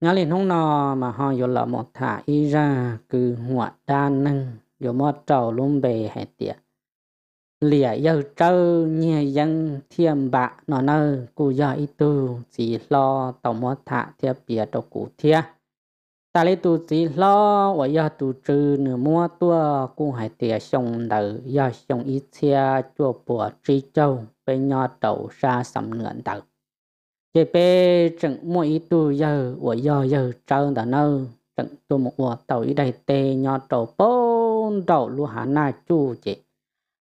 nhá liền không nọ mà họ vô lọ một thả y ra cứ hoạt đa năng vô một trầu luôn bề hệ tiệt lìa yêu trâu nhẹ dân thiêm bạ nó nơ cụ do y tu chỉ lo tổng một thả thiệp bìa trâu cụ thiê ta lấy tu chỉ lo và do tu trừ nửa mua tua cụ hải tiệt sông đời do sông y chia chùa bùa tri châu bên nho trầu ra sầm nửa đời chế bê trận mua ý tu giờ của giờ giờ trơn đã nơ trận tu một của tàu ý đầy tê nhỏ trầu bốn đầu lúa hà na chu chế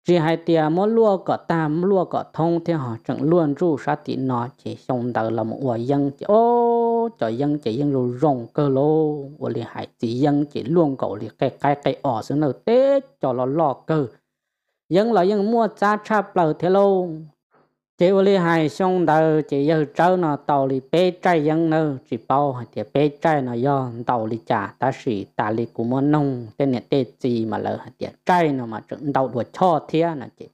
chỉ hai tia mua lúa có ta mua lúa có thông thì họ trận luôn ru sa tí nó chỉ xong đầu là một của dân chế ô cho dân chế dân rồi rộng cơ lô của liền hải chỉ dân chỉ luôn cậu liền cái cái cái ở xuống nơi tết cho nó lo cơ dân là dân mua cha cha bờ thế lâu chỉ có lý hai xong đầu chỉ giờ trâu nó tàu lì bê trai dân nơ chỉ bao thì bê trai nó do tàu lì trả ta sĩ ta lì cũng muốn nông tên này tê gì mà lỡ thì trai nó mà chuẩn đầu đuổi cho thế là chị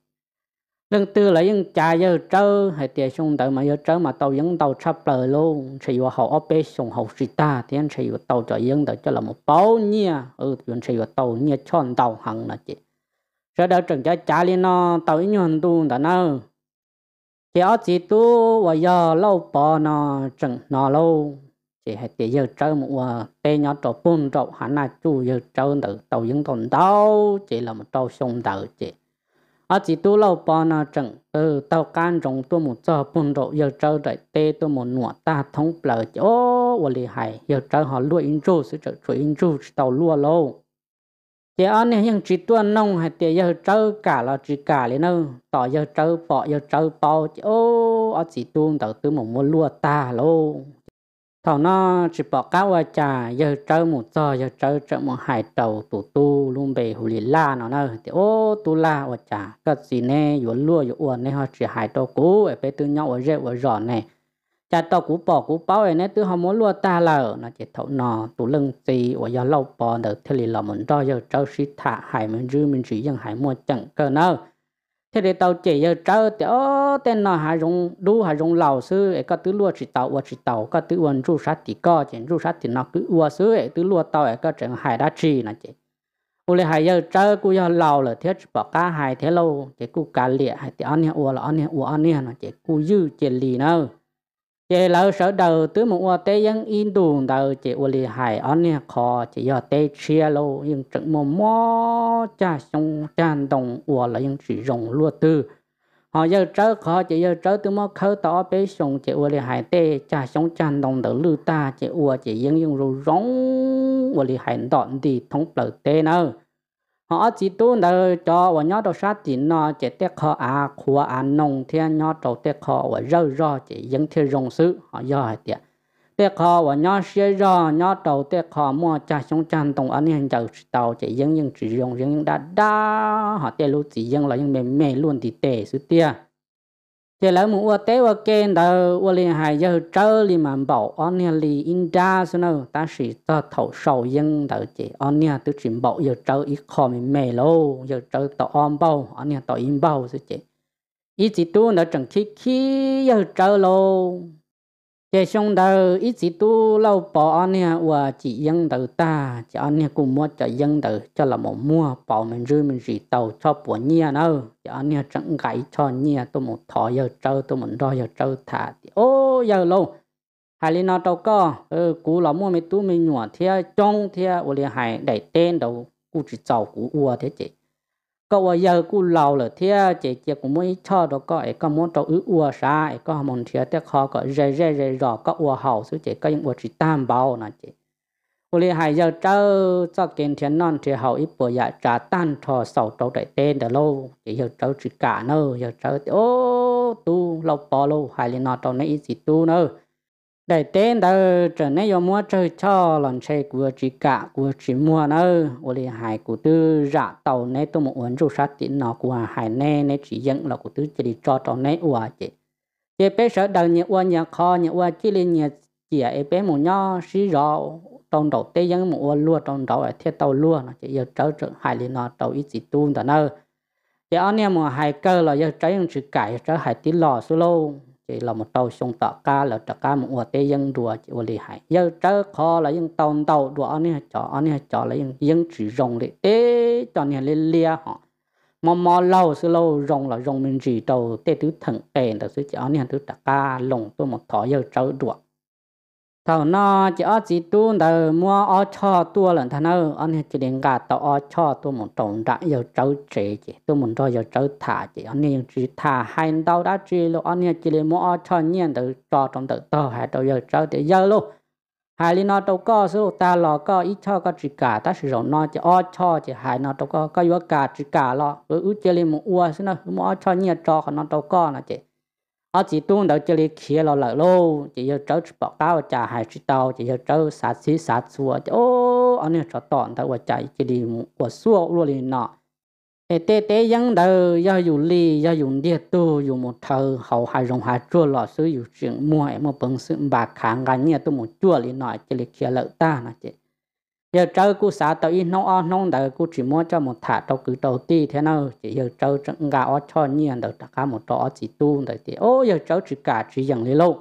lần tư là dân trả giờ trâu hay tiền xong đầu mà giờ trâu mà tàu dân tàu sắp lỡ luôn chỉ vào họ bê xong hậu sĩ ta thì anh chỉ vào tàu cho dân ừ, tàu cho là một bao nhiêu ừ thì anh chỉ vào tàu nhiêu cho tàu hằng là chị sau đó trần cho trả lên nó tàu nhân tu đã nơ kéo chỉ tu và giờ lâu bỏ nó chừng nó lâu chỉ hay để giờ chơi một và để nhỏ trò bún trò hắn là chủ giờ chơi từ đầu những tuần đâu chỉ là một trò sông đầu chỉ ở chỉ tu lâu bỏ nó chừng từ tàu can trồng tu một trò bún trò giờ chơi để để tu một nửa ta thông bờ chỗ và lì hay giờ chơi họ luyện chú sự chơi luyện chú đầu lúa lâu chế ăn này những chỉ tuân nông hay tiền giờ trâu cả là chỉ cả lên đâu tỏ giờ trâu bỏ giờ trâu chỉ ô ở chỉ tuân tàu tư một mua lúa ta luôn thằng nó chỉ bỏ cá qua trà giờ trâu một giờ giờ trâu chợ một hải tàu tụ tu luôn bề hồ lì la nó nè thì ô tu la qua trà cái gì nè vừa lúa vừa uốn nè họ chỉ hải tàu cũ ở bên tư nhau ở rễ ở rọn này cha tao cú bỏ cú bao ấy nè tôi họ muốn lúa ta là nó chỉ thấu nò tụ lưng gì và do lâu bỏ được thì là mình do giờ cháu sĩ thả hải mình dư mình chỉ rằng hải mua chẳng cơ nào thế thì tao chỉ giờ cháu thì ô tên nọ hải dùng đu hải dùng lầu sư ấy có tứ lúa chỉ tàu và chỉ tàu có tứ uẩn ru sát thì co chỉ ru sát thì nó cứ uẩn sư ấy tứ lúa tàu ấy có chẳng hải đã chỉ nó chỉ cô lại hải giờ cháu cô giờ lầu là thiết bỏ cá hải thế lâu chỉ cô cá lịa hải thì ăn nè uẩn là ăn nè uẩn ăn nha nó chỉ cô dư chỉ lì nào chế lâu sở đầu tứ một tế dân in đủ đầu chế ô lì hải on nè khó chế giờ tế chia lô nhưng chẳng mò mò cha sông chan đồng ô là nhưng chỉ rồng lúa tư họ giờ trở khó chế giờ trở tứ mò khâu tỏ bế sông chế ô lì hải tế cha sông chan đồng đầu lưu ta chế ô chế dân nhưng rù rong ô lì hải đọn đi thông lợi tế nào họ chỉ tu nợ cho và nhớ đầu sát thì nó chỉ tiếc họ à khua à nông thiên nhớ đầu tiếc họ và rơ rơ chỉ dân thiên rồng sự họ do hai tiếc tiếc họ và nhớ xe rơ nhớ đầu tiếc họ mua cha sống chan tông anh hiện giờ tàu chỉ dân dân chỉ rồng dân đã đã họ tiếc luôn chỉ dân là dân mềm mềm luôn thì tệ sự tiếc giờ lỡ mu ua tế ua kê đó ua liền hài giờ chơi liền mà bảo anh nhà lì in ra số nào ta chỉ ta thầu sầu dân đó chỉ on nha tự chỉ bảo giờ trơ ít khó mình mè lô giờ trơ tao on bao anh nhà tao ăn bao số chị. ít chỉ tu nó chẳng khi khi giờ chơi lô chế xong đầu ít gì tu lâu bỏ anh nha và chỉ dân đầu ta chỉ anh nha cùng mua cho dân đầu cho là một mua bỏ mình rưỡi mình gì tàu cho bữa nha đâu chỉ anh nha chẳng gãy cho nha tôi một thọ giờ trâu tôi một đo giờ trâu thả thì ô giờ lâu hai lý nó đâu có ừ cú là mua mấy tu mình nhỏ thia trong thia và liền hai đẩy tên đầu cú chỉ giàu cú ua thế chị ก็ว่าเยอะกูเล่าเลยเที่ยเจีเจีกูไม่ชอบแล้วก็ไอ้ก็มันตัวอื้ออัวซาไอ้ก็มันเที่ยแต่คอก็เร่เร่เร่รอก็อัวเห่าสุเจก็ยังอัวจิตามเบานะเจกูเลยหายเยอะเจ้าเจ้าเกณฑ์เที่ยนอนเที่ยเห่าอีปัวยาจ่าตั้นทอเสาตัวใดเต้นเดี๋ยวเราเจีเยอะเจ้าจิกาเนอะเยอะเจ้าโอ้ตูเราปอเราหายเลยนอนตอนนี้สิตูเนอะ đại tên đó trở nên do mua chơi cho lần chơi của chỉ cả của chỉ mua nữa ở đây hải của tư giả tàu này tôi một uống rượu sát tiền nó của hải này này chỉ dẫn là của tư chỉ đi cho tàu này qua chị chị bé sợ đầu nhà uống nhà kho nhà uống chỉ lên nhà chị ấy bé một nho xí rõ trong đầu tê dân một uống luôn trong đầu là thiết tàu luôn nó chỉ giờ trở trở hải lên nó tàu ít gì tuôn tại nơi chị anh em mà hải cơ là giờ trái những sự cải trở hải tí lò số lâu chỉ là một tàu sông tạ ca là tạ ca một ua tê dân đùa chỉ ua lì hải giờ trở khó là dân tàu tàu đùa anh hả chó anh hả chó là dân dân chỉ rồng lì tế cho nên lì lia họ mò mò lâu xưa lâu rồng là rồng mình chỉ tàu tê thứ thần tèn là xưa chó anh hả thứ tạ ca lồng tôi một thỏ giờ trở đùa thầu nó chỉ ở chỉ tu đầu mua ở cho tua lần thằng nào anh chỉ đến cả tàu ở cho tu một trồng trạng giờ cháu trẻ chỉ tu một cho giờ cháu thả chỉ anh nên chỉ thả hai đâu đã chỉ lo anh chỉ đến mua ở cho nhiên từ cho trong từ tàu hay tàu giờ cháu để giờ luôn hai lý nó đâu có số ta lo có ít cho có chỉ cả ta sử dụng nó chỉ ở cho chỉ hai nó đâu có có yếu cả chỉ cả lo cứ ừ, ừ, chỉ đến mua uo xin nó mua ở cho nhiên cho nó đâu có là chỉ họ chỉ tuôn đầu chơi kia lo lợ lô chỉ yêu cháu bỏ tao trả hai chỉ tao chỉ yêu cháu sát xí sát xua ô anh em cháu tọn tao và chạy chỉ đi của xua luôn liền nọ ê tê tê ยัง đầu ya dùng li ya dùng địa tu dùng một thờ hậu hai rồng hai chua lọ sử dụng chuyện mua em một bằng sự bạc kháng gan nhẹ tôi một chua liền nọ chỉ kia lợ ta nè chị giờ trâu cú xã tàu ít nông on nông đời cú chỉ muốn cho một thả đầu cứ đầu ti thế nào chỉ giờ trâu chẳng gà ó cho nhiều đời tất cả một trò chỉ tu đời thì ô giờ trâu chỉ cả chỉ dần lấy lâu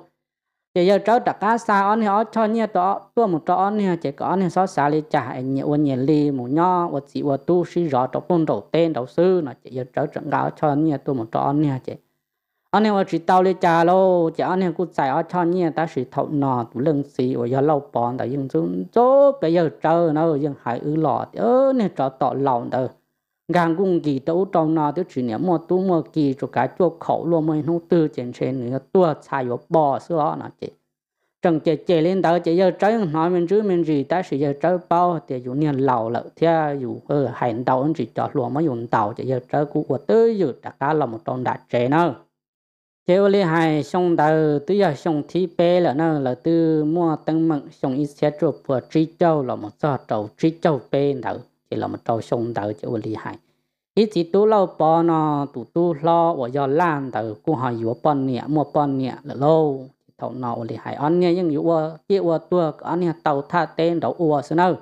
giờ giờ trâu tất cả xa on họ cho nhiều đó tua một trò on chỉ có on so xa lấy trả anh nhiều nhiều li một nho một chỉ một tu sĩ rõ đầu tôn đầu tên đầu sư là chỉ giờ trâu chẳng gà cho nhiều tua một trò on chỉ anh em chỉ tao lấy trà lô chỉ anh cũng giải ở cho nhẹ ta chỉ thấu nọ lưng xì và giờ lâu bòn tại nhưng chúng chỗ bây giờ chờ nó nhưng hải ư lọ ớ nên cho tọ lòng đó gan cũng kỳ tấu trong nọ tôi chỉ nhớ mua tu mua kỳ cho cả chỗ khẩu luôn mới nó tư trên trên nữa tua xài vào bò xưa đó nó chị trần chị chị lên đó chị giờ trời mình chứ mình gì ta chỉ giờ bao thì dụ niên lầu lợ thế dụ ở hành tàu chỉ cho luôn mới dùng tàu chị giờ trời cũng tới giờ tất cả là một trong đại trẻ nữa kêu li hai xong đầu tư giờ xong thi pê là nó là tư mua tăng mặn xong ít xe chụp và trí châu là một số trầu trí châu pê đầu chỉ là một trầu xong đầu kêu li hai ít chỉ tu lâu bò nó tu tu lo và do lan đầu cũng hỏi yếu bò nhẹ mua bò nhẹ là lâu thầu nó li hai anh nhẹ nhưng yếu kia tua ăn nhẹ tàu tha tên đầu ua sao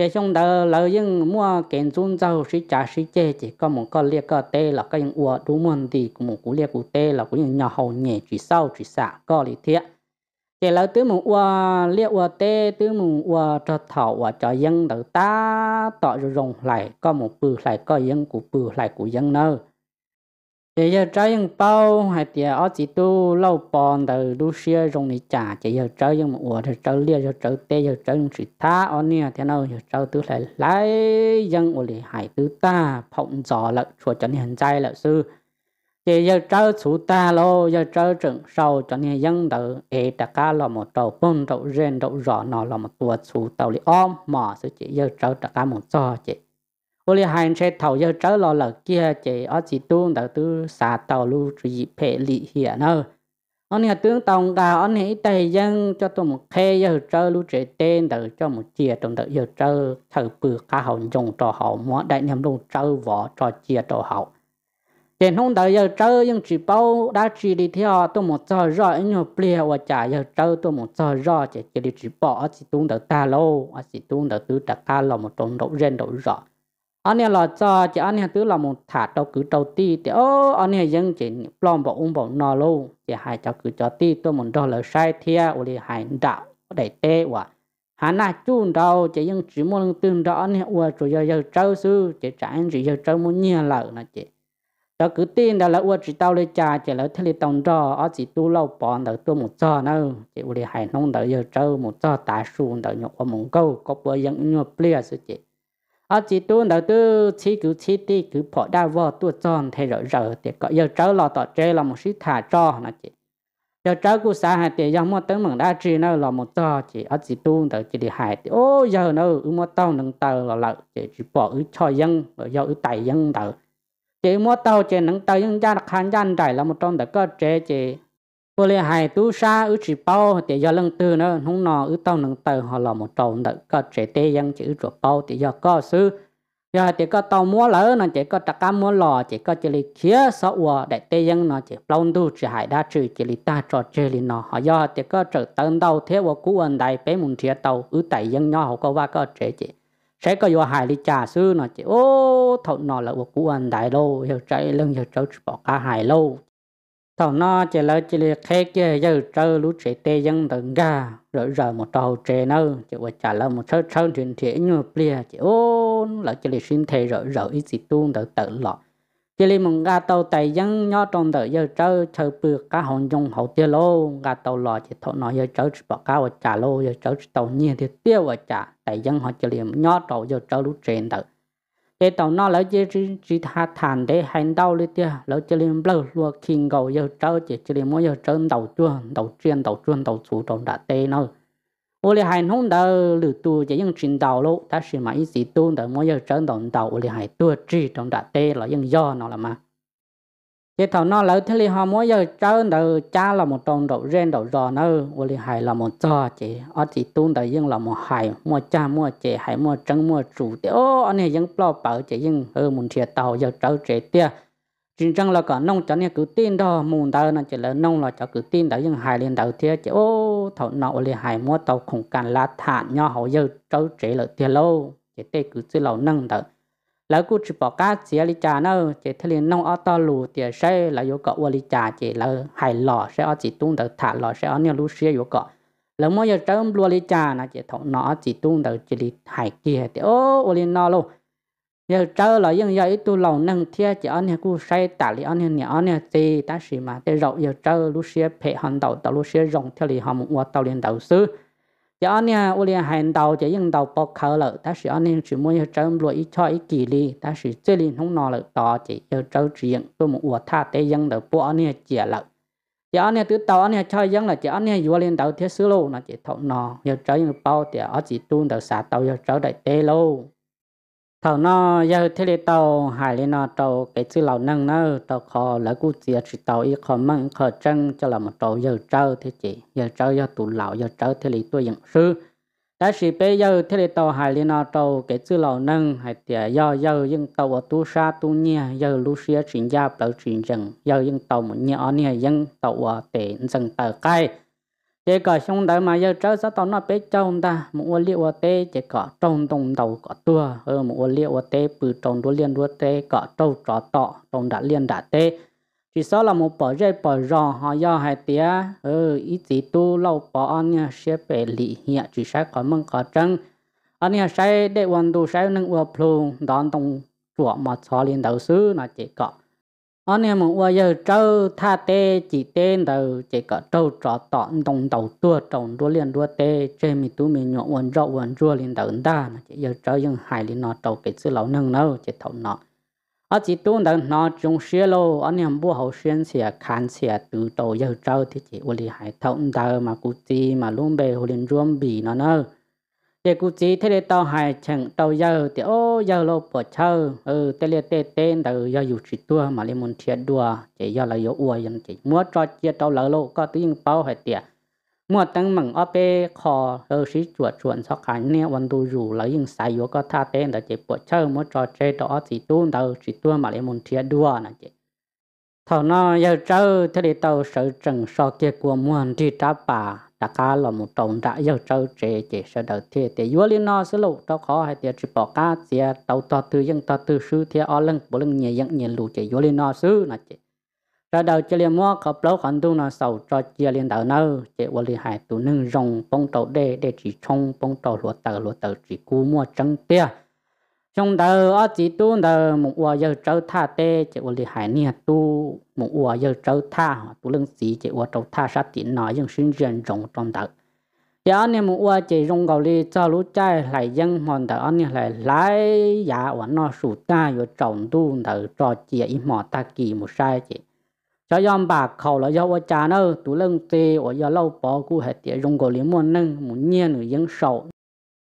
chế chúng ta là những mua kiến trúc sau sĩ trả sĩ chế chỉ có một cái liệt cái tê là cái những uo đủ môn thì cũng một cái liệt cú tê là của những nhà hậu nhẹ chỉ sau chỉ xả có lý thiết chế là tứ một uo liệt uo tê tứ một uo cho thảo uo cho dân đầu ta tạo rồi rồng lại có một bự lại có dân của bự lại của dân nơi chỉ giờ trái những bao hay tiệt ở chỉ tu lâu bòn từ đu xia dùng để trả chỉ giờ trái những mùa thì trái lia giờ trái tê giờ trái những sự tha ở nè thế nào giờ trái tu lại lấy dân ở lại hải tu ta phộng gió lợn chùa cho nên trai lợn sư chỉ giờ trái chú ta lo giờ trái trưởng sâu cho nên dân từ ê ta cá là một đầu bông đầu rên đầu rõ nó là một tuột chú tàu li om mỏ sự chỉ giờ trái ta cá một giò chỉ cô li hai xe thầu giờ trở lo lợ kia chỉ ở chỉ tuôn đầu tư xả tàu lu chỉ phê lì hiền nơ ông nhà tướng tông cả ông ấy tây dân cho tôi một khe giờ trở lu chỉ tên đầu cho một chia trong đầu giờ trở thử bự cả hậu dùng trò hậu mua đại nhầm luôn trở vỏ trò chia trò hậu trên không đợi giờ trâu nhưng chỉ bao đã chỉ đi theo tôi một giờ rồi nhiều bia và trả giờ trâu tôi một giờ rồi chỉ chỉ đi chỉ bỏ chỉ tung đợi ta ở chỉ tung đợi tứ đặt ta là một trong đậu rèn đậu rõ anh này lo cho chỉ anh này tức là một thả đầu cứ đầu ti thì ô anh này dân chỉ plom bảo ung bảo nò lâu chỉ hai cháu cứ cho ti tôi muốn đó là sai thia uli hai đạo đại tê quả hà na chun đầu chỉ dân chỉ muốn tương đó anh này ua chủ yếu yếu trâu sư chỉ trả anh chỉ yếu trâu muốn nhiều lời nó chỉ đó cứ tin đó là ua chỉ tao lấy cha chỉ là thế tông đó ở chỉ tu lâu bọn đó tôi một cho nó chỉ uli hai nông đó yếu trâu một cho tài su đó nhục ở mông câu có bữa dân nhục plia sư chỉ ở ờ, chỉ tu đầu tu chỉ cứ chỉ đi cứ bỏ đa vô tu tròn thế rồi rồi thì có giờ trở lo tọt chơi là một sĩ thả cho nó chị giờ trở cũng xã hại thì giờ mua tới mừng đã chỉ nó là một cho chị ở ờ, chỉ tu đầu chỉ đi hại thì ô giờ nó ư mua tao nâng tờ là lợ chị chỉ bỏ ư cho dân rồi giờ ư tài dân đầu chỉ mua tao chị nâng tờ dân gia đặc hàn dân đại là một trong đó có chế chị cô lê hài tú sa ứ chỉ bao thì do lần tư nó không nọ ứ tao nâng tờ họ là một trộn đợi có trẻ tê dân chữ chuột bao thì do có sư giờ thì có tàu mua lỡ nó chỉ có trắc cam mua lò chỉ có chỉ lì khía sợ ua để tê dân nó chỉ lâu tu chỉ hải đa trừ chỉ lì ta trò chơi lì nó họ do thì có trở tân đầu thế và cú anh đại bé mùng thiệt tàu ứ tại dân nhỏ họ có ba có trẻ chỉ sẽ có vô hải đi trà sư nó chỉ ô thọ nọ là của cú anh đại lâu hiểu chạy lưng hiểu trâu bỏ cả hải lâu tàu nó chỉ là chỉ là khé kia giờ chơi lú trẻ tê dân tận ga rồi giờ một tàu trẻ nâu chỉ qua trả lời một số sớt chuyện trẻ như bia chỉ ôn là chỉ là xin thề rồi rồi ít gì tuôn tự tự lọ chỉ là một ga tàu tay dân nhó trong tự giờ chơi chơi bự cá hòn dùng hậu tiêu lô ga tàu lọ chỉ thọ nói giờ chơi bỏ cá qua trả lô giờ chơi tàu nhiên thì tiêu qua trả tay dân họ chỉ là nhó tàu giờ chơi lú trẻ tự cái tàu nó lấy chỉ chỉ thà thản để hành đau lên tia lấy chỉ liền bơ lúa kinh cầu giờ trâu chỉ chỉ liền mỗi giờ trâu đầu chua đầu chuyên đầu chuyên đầu chủ trong đã tê nó ô li hành không đỡ lử tu chỉ những chuyện đầu lỗ, ta chỉ mà ít gì tu đỡ mỗi giờ trâu đầu đầu ô li hành tu chỉ trong đã tê là những do nó là mà cái thầu nó lấy thế li họ mỗi giờ chơi đầu cha là một tròn đầu ren đầu rò nơ và li hài là một trò chỉ ở chỉ tuôn đầu dân là một hài mua cha mua chị hài mua trắng mua chủ thì ô anh ấy vẫn lo bảo chị vẫn ở một thiệt tàu giờ chơi chị tia chính chẳng là cả nông cho nên cứ tin đó muốn đầu nó chỉ là nông là cho cứ tin đầu dân hài liền đầu tia chị ô thầu nọ li hài mua tàu khủng cản lá thản nho họ giờ chơi trẻ là tia lâu chị tê cứ chơi lâu nâng đầu แล้วกูจะบอกก้าเสียลิจาเนอเจทะเลน้องออตอลูเตียใช่แล้วยกอวลิจาเจแล้วหายหล่อใช่ออจิตุ้งเดือดถาหล่อใช่ออเนี่ยรู้เสียยกอแล้วมื่อยเติมรัวลิจานะเจถงนอจิตุ้งเดือดจิลิหายเกียเตโอ้วลินอลูยเจอแล้วยังยอยตัวเหล่านั่งเทียเจอเนี่ยกูใช้ตาลิออเนี่ยเนี่ยออเนี่ยเจตาสีมาแต่เรายเจอรู้เสียเพหันเดาต่อรู้เสียรองเทลีหอมวัวตอเลียนเดาซื้อ giờ anh nha u liền hành đầu chỉ dùng đầu bọc khâu lợ ta sĩ anh em chỉ muốn trâu lụa ít cho ít kỳ li ta sĩ chơi liền không nọ lợ đó chỉ giờ trâu chỉ dùng tôi muốn uất tha tê dân đầu bộ anh em chỉ lợ giờ anh em từ đầu anh em cho dân là chỉ anh em vừa liền đầu thiết sứ lô là chỉ thọ nọ giờ trâu dùng bao thì ở chỉ tuôn đầu xả đầu giờ trâu đại tê lô thảo nó giờ thế là tàu hải lên nó tàu cái chữ lão nâng nó tàu khó là cú chia chỉ tàu ít khó măng khó trăng cho là một tàu giờ trâu thế chị giờ trâu giờ tụ lão giờ trâu thế này tôi nhận sư đã chỉ bây giờ thế là tàu hải lên nó tàu cái chữ lão nâng hải tiệt giờ giờ nhưng tàu ở tu sa tu nhia giờ lu xia chuyển gia tàu chuyển rừng giờ nhưng tàu một nhia nhia nhưng tàu ở tiền rừng tàu cay chỉ có chúng ta mà giờ cháu sao tao nó bé cháu ta một ô liệu tê chế cả trong đồng đầu có tua ở ờ, một ô liệu tê bự trong đua liên đua tê có trâu trọ tọ trong đã liên đã tê chỉ sau là một bỏ dây bỏ rò họ do hai tía ừ ít gì tu lâu bỏ ăn nha sẽ về lì hiện chỉ sai có mừng có trăng anh nha sẽ để quan tu sẽ nâng ô plu đón đồng chuột mà cho liên đầu sư là chỉ có anh em một bây giờ trâu tha tê chỉ tên đầu chỉ có trâu trọ tọn đồng đầu tua trồng đua liền đua tê trên mi tú mi nhọ quần rọ quần rua liền đầu ta chỉ giờ trâu nhưng hài liền nọ trâu cái sư lão nâng nâu chỉ thầu nọ ở chỉ tu đầu nọ trong xe lô anh em bu hậu xuyên xe khán xe từ trâu giờ trâu thì chỉ quên hài thầu đầu mà cụ chi mà luôn bề hồ liền ruộng bì nó nơ chế cú chỉ thế để tao hài chẳng tao giờ thì ô giờ lô bỏ chờ ừ tê liệt tê tên từ giờ dù chỉ tua mà lên muốn thiệt đùa chỉ giờ là yếu uo dân chỉ mua cho chia tao lỡ lô có tiếng bao hay tiệt mua tăng mừng ở bên kho ở sĩ chuột chuột sao cả nè วัน tu dù, lỡ yên xài yếu có tha tên là chỉ bỏ chờ mua cho chế đó chỉ tuôn, từ chỉ tua mà lên muốn thiệt đùa nè chị thằng nó giờ chơi thế để tao sợ chẳng so kia của muôn thì trả bà đã cá là một trọng đã yêu trâu trẻ trẻ sẽ đầu tiên để vua liên nó sẽ lục tao khó hay để chỉ bỏ cá sẽ đầu to từ dân to từ sư thì ở lưng bộ lưng nhẹ dân nhẹ lù chỉ vua liên nó sư là chỉ ra đầu chỉ liên mua cặp lâu khẩn tu nó sầu cho chia liên đầu nâu chỉ vua liên hải tu nâng rồng bông tàu để để chỉ trong bông tàu lúa tờ lúa tờ chỉ cú mua trắng tia trong đầu ở chỉ tu đầu một ua giờ trâu tha tê chỉ ua lì hải nia tu một ua giờ trâu tha tu lưng sĩ chỉ ua trâu tha sát tiền nói nhưng sinh duyên rộng trong đầu giờ dạ, anh em một ua chỉ rong gầu lì cho lũ trai lại dân mòn đầu anh em lại lái giả ua nó sụt ta vừa trọng tu đầu cho chỉ ít mỏ ta kỳ một sai chỉ cho yom bà khẩu là do cha nơ tu lưng sĩ, ở do lâu bỏ cú hệ tiệt rong gầu lì muôn nâng một nhiên người dân sầu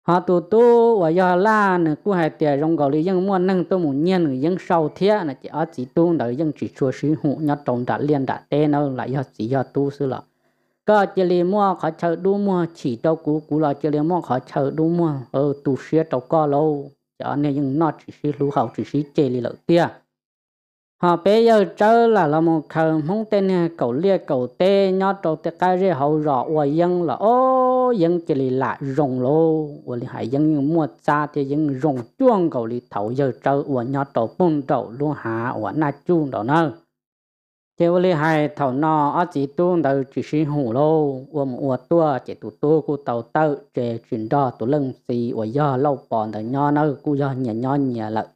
họ tu tu và do la nè cú hai tiền rong gạo lý dân mua nâng tôi muốn nhiên người dân sau thế là chỉ ở chỉ tu đời dân chỉ chùa sư hụ nhớ trồng đã liên đã tê nó lại do chỉ do tu sư lọ có chỉ lý mua khó chờ đu mua chỉ đâu cú cú là chỉ lý mua khó chờ đu mua ờ, ở tu sửa đâu có lâu cho nên dân nó chỉ sư lũ hậu chỉ sư chỉ lý lợi tia họ bây giờ trở là là một khờ không tên cầu lia cầu tê nhớ trồng tê cái rễ hậu rõ và dân là ô cho những cái lì lạ rồng lô và lì hãy những mua cha thì những rồng chuông cầu lì thấu giờ trâu và nhỏ tổ bông trâu luôn hà, và na chuông đó nơ thế và lì hãy thấu nó ở chỉ tuôn đầu chỉ xin hủ lô và mua tua chỉ tụ tu của tàu tàu chỉ chuyển đo tụ lưng xì và do lâu bòn đầu nhỏ nơ của do nhẹ nhỏ nhẹ lợn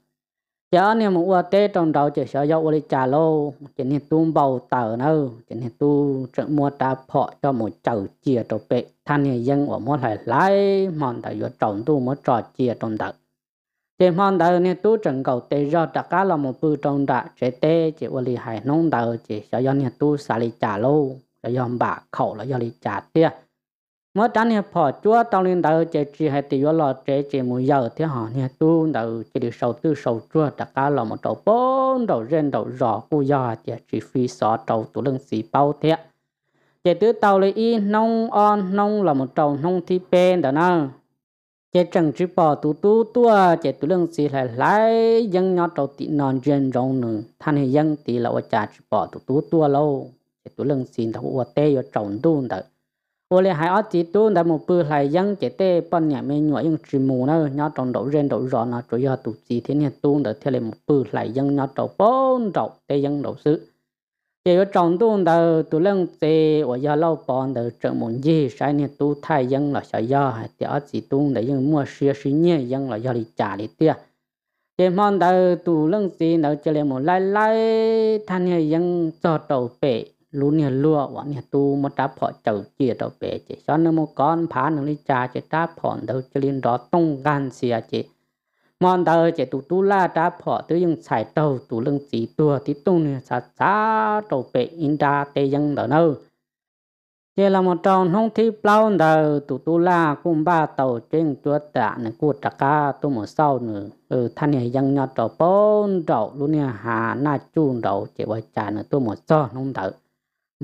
cho nên mà ua Tết trong đầu chỉ sợ do ua đi trả lô chỉ nên tu bầu tờ nâu chỉ nên tu trận mua ta phọ cho một chầu chia trâu bệ thanh này dân của mua lại lái mòn tại vừa trồng tu mua trò chia trong tờ chỉ mòn tờ nên tu trận cầu tê do tất cả là một bự trong đã chỉ tê chỉ ua đi hải nông tờ chỉ sợ do nên tu xả đi trả lô sợ do bà khẩu là do đi trả tiền mỗi trăm này phò chúa tao lên đầu chế chỉ hay tự vô lo chế chỉ mùi giờ thì họ nè tu đầu chỉ được sầu tư sầu chúa tất cả là một đầu bốn đầu rên đầu rõ cu do chế chỉ phi xó đầu tủ lưng xì bao thế chế tứ tao lấy y nông on nông là một đầu nông thi bên đó nè chế chẳng chỉ bỏ tu tu tua chế tu lưng xì lại lại dân nhỏ đầu tị non rên rong nữa thanh hệ dân tị là ở chả chỉ bỏ tu tu tua lâu chế tu lưng xì đầu ở tê ở trồng đun đó vô một bữa lại tê trì mù 我哋喺我只都但冇背嚟因只啲半年咩 nhỏ 用字母呢，nhỏ trong đầu rèn đầu rõ nó chủ yếu tụ chỉ thế này tu được theo lại một bữa lại dân nhỏ đầu bốn đầu để dân đầu sự chỉ có trong tu đầu tu lên tê và do lâu bọn đầu trợ muốn dì sai này tu thay dân là sai do thì ở chỉ tu để dân mua sửa sửa nhẹ dân là do đi trả đi tiền chỉ mong đầu tu lên tê đầu chỉ lại một lai lai thanh này dân cho đầu bể luôn nhà lúa bọn tu mà ta phọ chầu chia đâu bể chị cho nó một con phá nó đi trà chị ta phọ đâu cho liên đó tông gan xìa chị mòn đời chị tu tu la ta phọ tư dùng xài đầu tu lưng chỉ tua tí tung nhà xa xa đầu bể in ra tê dân đó nâu chị là một tròn không thi bao đời tu tu la cũng ba tàu trên tua tạ này của trà tu một sau nữa ừ này dân nhà trò bốn đầu luôn nhà hà na chu đầu chị vợ trà nữa tu một sau không đợi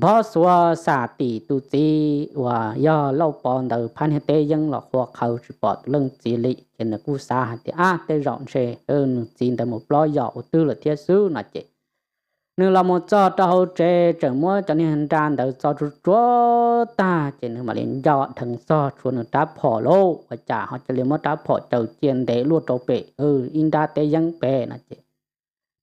bỏ xóa xả tỷ tu chi và do lâu bỏ đầu phan hết tê dân lọ hoặc khẩu chỉ bỏ lưng chỉ lị cho nên cú xa thì a tê rộng xe hơn chỉ để một lo dọ tư là thiết sư là chị nếu là một cho cho hậu trẻ chẳng mua cho nên hành trang đầu cho chú chúa ta chỉ nên mà liền dọ thằng so chúa nó đá bỏ lô và trả họ cho liền mất đá bỏ trầu chiên để luôn trâu bể ừ in đa tê dân bể là chị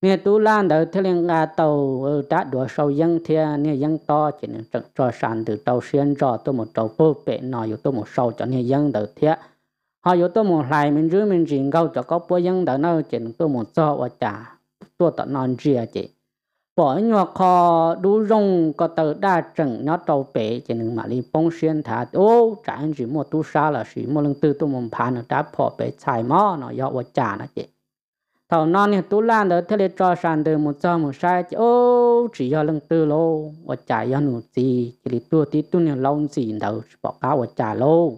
nghe tu lan đó thế liền à tàu đã ừ, đuổi sâu dân thì nè dân to chỉ nên trận cho sàn từ tàu xuyên cho tôi một tàu bơ bể nòi yếu tôi một sâu cho nè dân đó thì họ yếu tôi một lại mình rứa mình riêng câu cho có bữa dân đó nó chỉ tôi một cho và trả tôi tận non riêng chỉ bỏ nhọ kho đu rong có tờ đa trận nó tàu bể chỉ nên mà đi bông xuyên thả ô trả anh chỉ một tu sa là chỉ một lần tư tôi một phán nó đã bỏ bể xài mò nó yếu và trả nó chỉ thầu non thì tú lan đó thế là cho sàn từ một cho một sai chứ ô chỉ do lần tư lô và trả do nụ gì chỉ là tua tí tu nhiều lâu gì đâu bỏ cáo và trả lô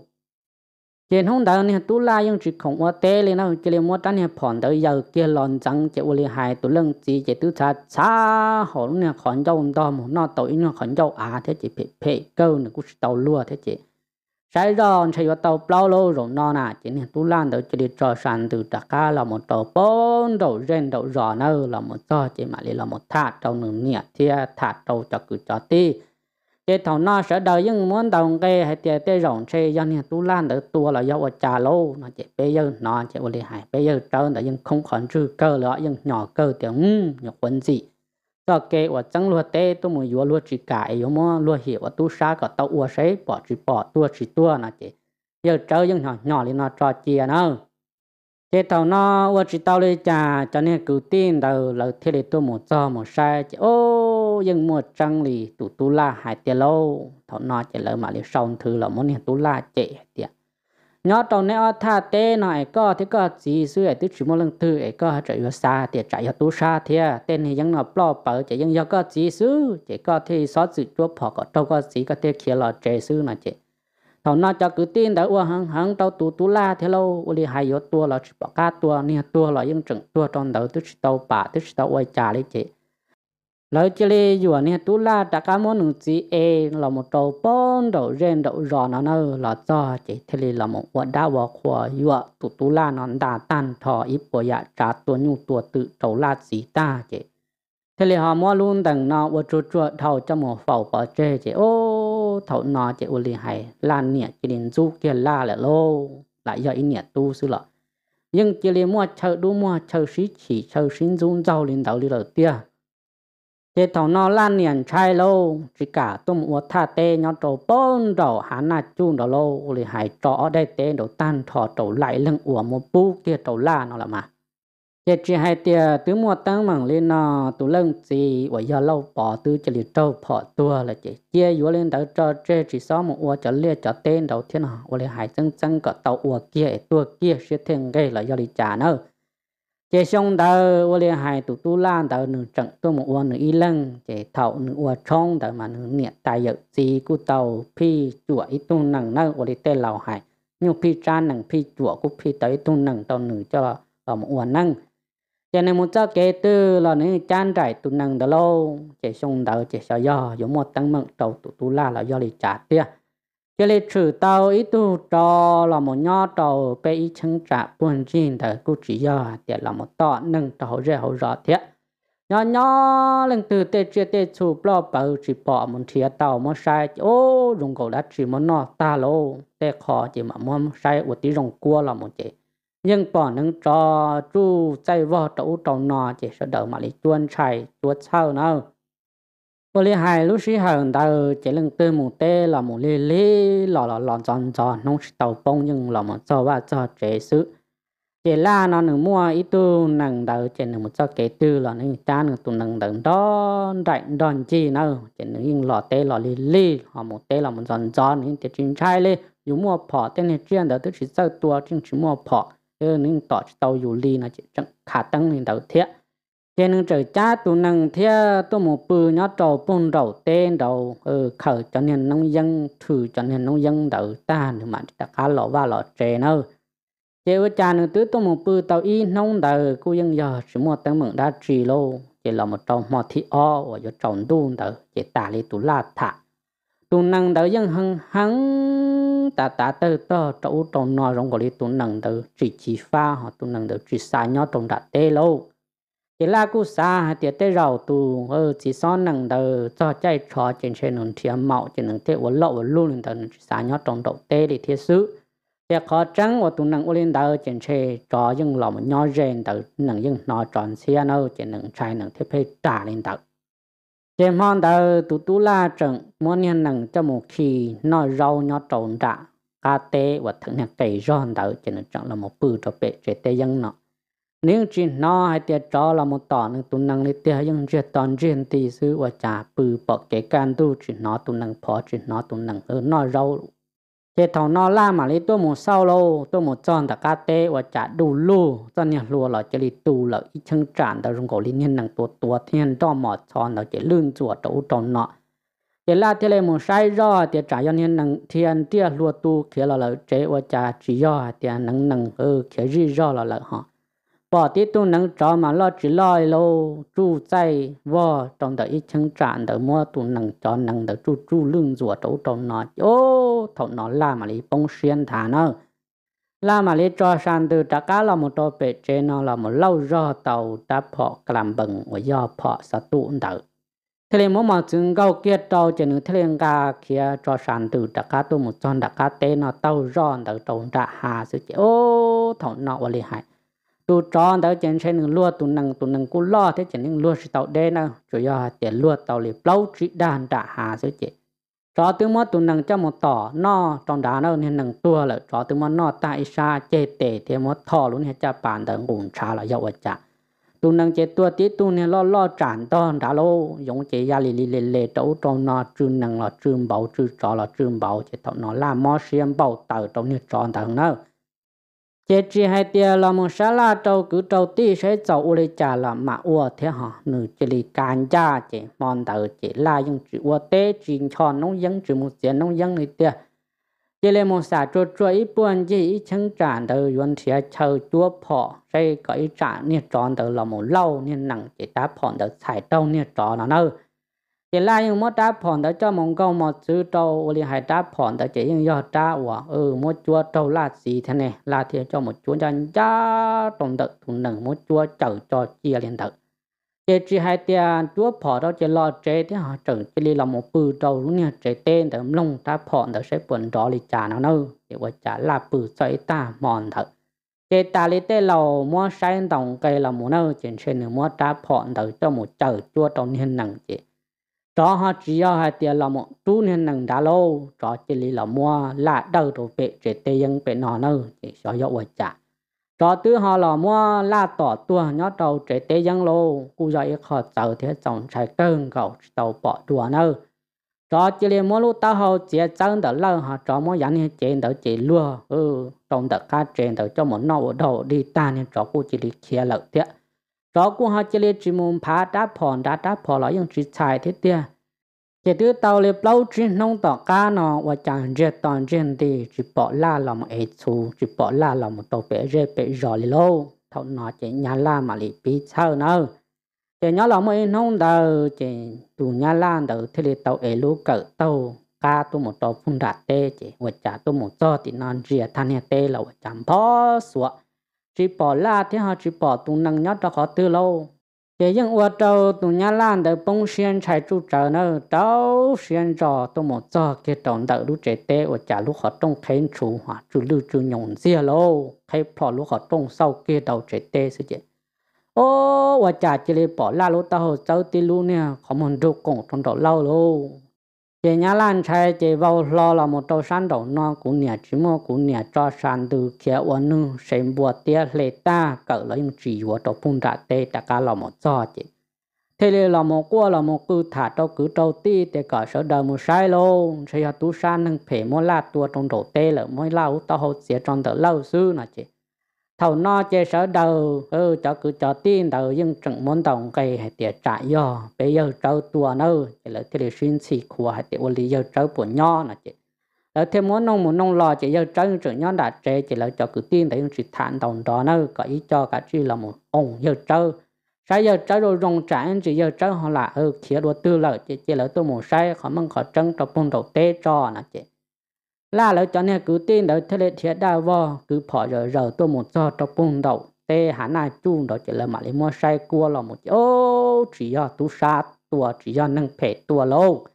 trên hôm đó thì tú la nhưng chỉ không có tê lên đâu chỉ là mua tán thì phỏng tới giờ kia lòn trắng chỉ uli hai tú lần gì chỉ tú cha cha họ lúc này khẩn dâu đó một nọ tội nhưng khẩn dâu à thế chỉ phê phê câu nó cũng tàu lúa thế chỉ sai rồi sai vào tàu bao lâu rồi nó nè, chỉ nên tu lan đầu chỉ đi cho sàn từ trà cá là một tàu bốn đầu rèn đầu giò nơ là một tàu chỉ mà là một thả đầu nửa nhẹ thia thạt đầu cho cứ cho ti cái thằng nó sẽ đời nhưng muốn đồng kê hay tiệt tê rộng xe do nên tu lan đầu tua là do trà lô nó chỉ bây giờ nó chỉ có lý hại bây giờ trơn đầu nhưng không còn trừ cơ nữa, nhưng nhỏ cơ tiếng nhỏ quân gì tao kể và chẳng lúa tê tôi muốn vừa lúa chỉ cải vừa mua lúa hiểu và tu sa cả tàu uo sấy bỏ chỉ bỏ tua chỉ tua nè chị giờ chơi những nhỏ nhỏ lên nó trò chia nó thế tao nó uo chỉ tàu lên chả cho nên cứ tin đầu là thế này tôi muốn cho muốn sai chị ô nhưng mua trăng lì tụ tu la hai tiền lâu thọ nó chỉ lỡ mà liền xong thứ là muốn liền tu la chị tiền nhớ trong này ở tha tê này có thì có gì xưa ấy tôi chỉ một lần thứ ấy có chạy vào xa thì chạy vào tu xa thì tên thì vẫn là bỏ bờ chạy vẫn do có gì xứ chỉ có thì xóa sự chúa phò có đâu có gì có thể kia là chạy xứ này chị thằng nó cho cứ tin đã ua hăng hăng tao tu tu la thế lâu ua đi hai yếu tua là chỉ bỏ cá tua nia tua là những chừng tua trong đầu tôi chỉ tao bà tôi chỉ tao quay trả đấy chị lỡ chơi lê vừa nè tú la đã cá món nung chỉ e là một đầu bón đầu rèn đầu rò nó nơ là do chỉ thế lê là một quả đá bỏ quả vừa tụ tú la nó đã tan thọ ít bỏ dạ trả tuần nhung tuột tự đầu la gì ta chỉ thế lê họ mua luôn đằng nó và chuột chuột thầu cho một phẩu bỏ chê chỉ ô thầu nó chỉ ô li hay là nè chỉ đến du kia la lại lô lại giờ ít nè tu sư lợ nhưng chỉ lê mua chờ đu mua chờ xí chỉ chờ xin dung giàu lên đầu đi đầu tiên chế tàu nó lan niên trai lâu chỉ cả tôm uất tha tê nhau trổ bông trầu hà na chun trầu lâu lì hải trọ đây tê trầu tan thọ trổ lại lưng uổng một bu kia trổ la nó là mà chế chỉ hai tia tứ mua tăng mảng lên nó tụ lưng gì ở giờ lâu bỏ tứ chỉ lì trâu bỏ tua là chế chia yếu lên đầu cho chế chỉ xó một uổng cho lia cho tên đầu thiên họ lì hải chân chân cả tàu uổng kia tua kia sẽ thiên gây là do lì trả nữa chế xong đó vô liên hai tụ tu lan đó nửa trận tu một quan nửa y lăng chế thầu nửa quan trong đó mà nửa niệm tài dự gì cụ tàu phi chùa ít tu nằng nó vô liên tên lào hải nhưng phi trang nằng phi chùa cũng phi tới tu nằng tàu nửa cho là một quan năng cho nên muốn cho kế tư là nửa chán trải tu nằng đó lâu chế xong đó chế sao do giống một tăng mệnh tàu tụ tu la là do lý trả tiền cho nên trừ tàu ít tu cho là một nho trầu bé ý chân trả buồn riêng thở cô chỉ do thì là một tọ nâng tàu rẻ hậu rõ thiệt nhỏ nhỏ lần từ tê chia tê chu lo bảo chỉ bỏ một thìa tàu một sai ô dùng cổ đã chỉ một nọ ta lô tê khó chỉ mà muốn sai một tí dùng cua là một chị nhưng bỏ nâng cho chú chạy vào chỗ tàu nọ chỉ sợ đỡ mà lấy chuôn sai chuột sao nào bộ lì hai lúc sĩ hai ông tao chỉ lần tư một tê là một lì lì lò lò lò tròn tròn nông sĩ tàu bông nhưng là một cho và cho trẻ sự chỉ là nó nửa mua ít tu nằng đầu chỉ nửa một cho kế tư là nửa cha nửa tu nằng đầu đó đại đòn chi nào chỉ nửa yên lò tê lò lì lì họ một tê là một tròn tròn nhưng chỉ chính trai lê dù mua phỏ tên này chuyện đó tức chỉ sau tua chính chỉ mua phỏ nên tỏ tàu dù lì nó chỉ chẳng khả tăng nên đầu thiệt trên nâng trời cha tu nâng thế tu một bự nhớ trầu bông đầu tên đầu ở ừ, khởi cho nên nông dân thử cho nên nông dân đầu ta nữa mà ta khá lọ và lọ trẻ nữa chế với cha nâng tứ tu một bự tàu y nông đầu cô dân giờ chỉ mua tấm mượn đã trì lô chế là một trầu mò thị o và cho trồng tu đầu chế ta li tu la thả tu nâng đầu dân hăng hăng ta ta từ to trầu trồng nọ rong gọi li tu nâng đầu chỉ chỉ pha họ tu nâng đầu chỉ sai nhó trồng đã tê lâu chỉ là cú xa thì tới rào tù ờ chỉ son nằng đờ cho chạy trò trên xe nồng thiềm mạo trên nồng thế của lộ luôn nồng thần xa nhót trong đầu tê để thiết sự tiệt khó trắng của tụi nằng lên đờ trên xe trò dưng lòng nhỏ rèn đờ nằng dưng nó tròn xe nâu trên nằng chạy nằng thiết phải trả lên đờ trên mòn đờ tụi tụ la trận muốn nhân nằng cho một khi nó rau nhót tròn trả cá tê và thằng nhạc cây giòn đờ trên nằng chẳng là một bự cho bệ chế tê dưng nọ nếu chỉ nó hay tiệt cho là một tỏ nữa tụi năng lấy tiệt nhưng chưa toàn riêng thì sư và trả bự bỏ cái can tu chỉ nó tụi năng phó chỉ nó tụi năng ở nó rau thế thằng nó la mà lấy tôi một sau lâu tôi một tròn đã cá tê và trả đủ lu, cho nên lùa là chỉ lấy tu là ít chân tràn đó dùng cổ linh nhân năng tua tua thiên đó mỏ tròn là chỉ lươn chùa chỗ tròn nọ thế là thế này một sai rõ thì trả cho nên năng thiên tia lùa tu kia là là chế và trả chỉ rõ thì năng năng ở kia gì rõ là là họ bỏ đi tu nắng cho mà lo chỉ lo lo, chú chay vò trong đời ít chẳng tràn đời mua tu nắng trò nắng đời chú chu lương rùa trấu trong nó ô thọ nó là mà lấy bông xuyên thả nó là mà lấy cho sàn từ trả cá là một trò bể chế nó là một lâu do tàu đã phọ làm bằng và do phọ sa tu đỡ thế nên mỗi mà chúng câu kia tàu chỉ những thế nên cả kia cho sàn từ trả cá tu một tròn trả cá tê nó tàu do đỡ trồng trả hà sự chế ô thọ nó và lấy hại tu tròn đó chân trên những lúa tu nâng, tu nâng cú lo thế chân những lúa sẽ tàu đen nào cho yếu là tiền lúa tàu lì lâu chỉ đàn trả hà rồi chị cho từ mất tu nâng cho một tỏ no trong đá nó nên nâng tua là cho từ mất no tại xa chê tệ thế mất thọ luôn hết cha bàn đỡ ngủ trà là dậu chả tu nâng chê tua tí tu nên lo lo tràn to đã lô giống chê gia lì lì lì lì trâu trong nó trừ nâng là trừ bảo trừ trò là trừ bảo chê tàu nó làm mò xiêm bảo tàu trong như tròn thằng nào chế chỉ hai tia là một xã la trâu cứ trâu tí sẽ cháu u lê trả là mà ua thế họ nữ chỉ lì càn cha chỉ mòn đầu chỉ la dùng chỉ ua tế chỉ cho nông dân chỉ một chuyện nông dân này tia chỉ lê một xã trâu trâu ít buồn chỉ ít chân tràn đầu yon thia chờ chúa phò sẽ có ít trả nè tròn đầu là một lâu nè nặng chỉ đá phòn đầu xài trâu nè tròn nó đâu chỉ lai những món đáp phòn đã cho mong câu một chữ trâu liền hai đáp phòn đã chỉ những do đá quả ừ một chúa trâu là gì thế này là thì cho một chúa cho giá trong đợt thùng nâng một chúa chở cho chia liền đợt chỉ chỉ hai tiền chúa phò đó chỉ lo chế thì họ chở chỉ li là một bự trâu luôn nha chế tên đó lông đáp phòn đã sẽ buồn đó li trả nó đâu chỉ có trả là bự sợi ta mòn thật chế ta li tê lầu mua sáng đồng cây là muốn đâu chỉ trên mua đáp phòn đã cho một chở chúa trong nhân nặng chỉ cho họ chỉ yêu hai tiền là một tu nên nâng đá lâu cho chỉ lý là mua là đầu đồ vệ chế tê yên bệ nọ nơ chỉ cho dọc vật trả đó tư họ là mua là tỏ tua nhó đầu chế tê yên lô cụ dạy họ tàu thế tổng trái cơn gạo tàu bỏ đùa nơ cho chỉ lý mua lúc tao hậu chế chân đỡ lâu họ cho mua dẫn hết chế đỡ chế lùa ừ trong đỡ cá chế đỡ cho một nọ đồ đi ta nên cho cụ chỉ lý kia lợi tiết đó cũng họ chơi chỉ muốn phá đá phòn đá đá phòn là những chỉ xài thế tia chỉ đưa tàu lên lâu trên nông tỏ cá nó và chẳng dễ toàn trên đi chỉ bỏ la lòng ấy chú chỉ bỏ la lòng tàu bé dễ bé rõ lì lâu thầu nó chỉ nhà la mà lì bị sao nữa chỉ nhớ lòng ấy nông đầu chỉ tù nhà la đầu thế là tàu ấy lú cỡ tàu cá tôi một tàu phun đạt tê chỉ và chả tôi một cho thì nó dễ thanh tê là chẳng bỏ xuống chỉ bỏ la thì họ chỉ bỏ tụng năng nhát cho họ từ lâu chỉ những ô tô tụng nhà lan để bông xuyên chạy chú trở nó đâu xuyên trò tôi một giờ kia tròn đợi lũ trẻ tê ở trả lúc họ trong khen chú, hỏa chú lưu chú nhồng dìa lâu khay bỏ lũ họ trong sau kia đầu trẻ tê sự chuyện ô ở trả chỉ lấy bỏ la lũ tao cháu tí lũ nè có một đồ cổng trong đó lâu lâu chị nhà làm trai chị vào lo là một đầu sản đầu non cũng nhà chỉ mua cũng nhà cho sản từ kia ở nữ xem bùa tia lệ ta cỡ lấy những chỉ vào đầu phun đã tê đã cả là một do chị thế là là một qua là một cứ thả cho cứ đầu ti để cỡ sở đời một sai luôn sẽ là tu sản nâng phê mua là tua trong đầu tê là mới lâu tao hậu sẽ trong tờ lâu xưa nè chị thầu no chế sở đầu ừ cho cứ cho tin đầu nhưng chẳng muốn đồng cây hay tiệt trả do bây giờ trâu tua nâu thì là thế là xuyên xì của hay tiệt uli giờ trâu của nho là chị là thêm muốn nông muốn nông lò chị giờ trâu trưởng nho đã chế chị là cho cứ tin đấy chỉ thản đồng đó nâu có ý cho cả chỉ là một ông giờ trâu sai giờ trâu rồi rong trả chỉ giờ trâu họ là ừ kia đồ tư lợi chỉ chỉ là tôi muốn sai họ mong họ trăng cho bông đầu tê cho là chị là lỡ cho nên cứ tin đỡ thế lệ thiệt đào vò cứ bỏ rồi giờ tôi một do cho bùng đầu tê hà này chung đó chỉ là mà lấy mua say cua là một ô chỉ do tú sa tua chỉ do nâng phe tua lâu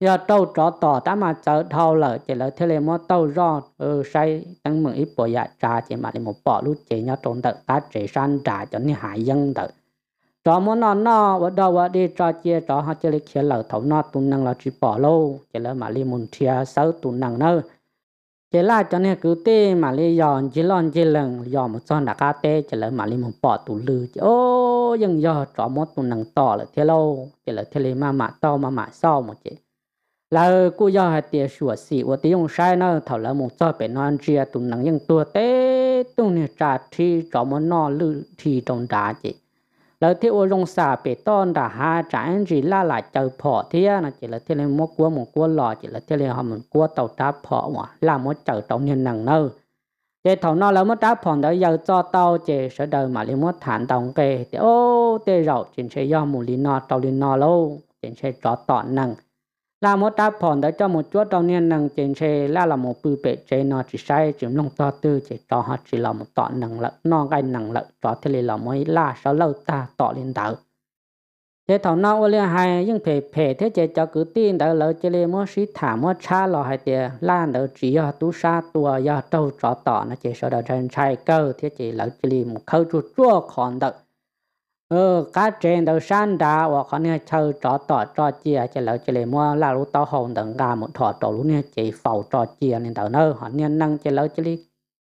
giờ tàu cho tỏ ta mà chờ thâu lỡ chỉ là thế lệ mua tàu do ừ say tăng mừng ít bỏ dạ trà chỉ mà lấy một bỏ lúc chỉ nhớ trốn tự ta chỉ san trà cho nên hại dân đợi cho muốn nó nó và đâu và đi cho chia cho họ chơi lịch kia lẩu thấu nó tu năng là chỉ bỏ lâu chỉ là mà li muốn chia sáu tu năng nữa chỉ là cho nên cứ tê mà li giòn chỉ lon chỉ lần giòn một son đã cá tê chỉ là mà li muốn bỏ tu lư chỉ ô nhưng giờ cho muốn tu năng to là thế lâu chỉ là thế li mà mà to mà mà sau một chế, là cứ giờ hai tiệt sửa xì và tiền dùng sai nó thầu là một cho bên non chia tu năng những tua tê tu này trả thì cho muốn nó lư thì trong đá chế. แล้วที่อุลงสาเปต้อนด่าหาจานจีล่าหลายเจอพอเทียนะจิละเทเลมัวกัวหมงกัวหล่อจิละเทเลหอมกัวเต่าตาพอว่ะล่ามัวเจอเต่าเนี่ยหนังเนอเจถอนนอแล้วมัวตาพอนเดยาวจอเต่าเจเสดมาลิมัวฐานตองเกเตโอเตเราจินเชยอมูลินอเต่าลินอโลจินเชจอต่อหนัง là một ta phòn đã cho một chút trong niên năng trên xe là là một bư bệ chế nó chỉ sai chỉ nông to tư chỉ cho họ chỉ là một tọ năng lực nó gây năng lực cho thế là mới là sao lâu ta tọ lên đạo thế thảo nó ô liên hai nhưng thể phê thế chế cho cứ tin đã lỡ chế lên mới sĩ thả mới cha lò hai tiền lan đỡ chỉ do tú sa tua do trâu cho tọ nó chỉ sau đó trên sai cơ thế chế lỡ chế lên một khâu chua chua còn được ờ cá trên đầu san đá và con chơi trò tỏ trò chia chỉ là chỉ là mua là lúc tao hồn đừng gà một thọ trò lúc này chỉ phẩu trò chia nên đầu nơ họ nên năng chỉ là chỉ là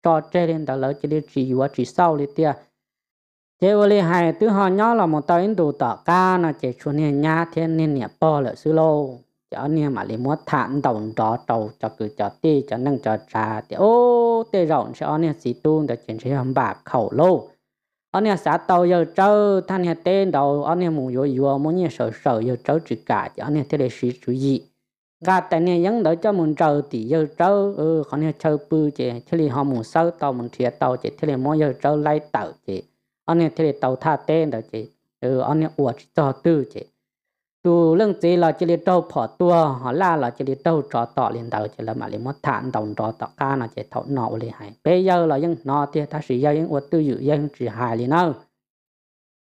trò chơi nên đầu là chỉ là chỉ và sau đi tia thế vô lý hay họ nhỏ là một tao in đủ ca nó chỉ cho nên nhá thế nên nhà bò là sư lô cho nên mà lấy mua thản đầu trò trầu cho cứ cho tê cho năng cho trà thì ô tê rộng cho nên sĩ tu được chuyện sẽ làm bạc khẩu lô anh nhà xã tàu giờ trâu thanh nhà tên đầu anh nhà muốn vừa vừa muốn nhà sợ sợ giờ trâu chỉ cả cho anh nhà thế để sĩ chủ gì gà ừ. tại nhà vẫn đỡ cho muốn trâu thì giờ trâu ừ còn nhà trâu bự chị thế là họ muốn sâu tàu mình thiệt tàu chị thế là mỗi giờ trâu lấy tàu chị anh nhà thế là tàu tha tên đầu chị ừ anh nhà uất cho tư chị tu lưng chỉ là chỉ là trâu bỏ tua họ la là chỉ là trâu trọ tọ liền đầu chỉ là mà liền mất thản đồng trọ tọ ca nó chỉ thấu nọ liền hay bây giờ là những nọ thì ta sử dụng vật tư dự dân chỉ hài liền đâu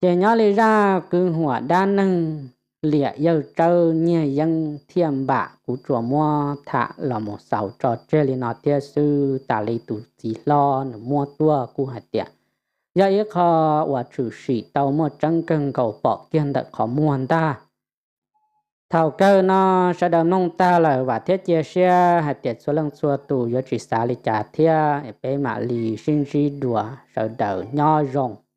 chỉ nhớ lý ra cứ hỏa đa năng lịa yêu trâu như dân thiên bạ của chùa mua thả là một sáu trò chơi liền nọ thì sư ta lấy tụ chỉ lo mua tua của hạt tiền giờ ấy họ và chủ sĩ tàu mua trăng cần cầu bỏ kiên đợi khó muôn ta thầu cơ nó sẽ đầm nông ta là và thiết chia sẻ hạt tiệt số lần xua tù do chỉ xả lì trả thiết bé mạ lì sinh chi đùa sợ đỡ nho rồng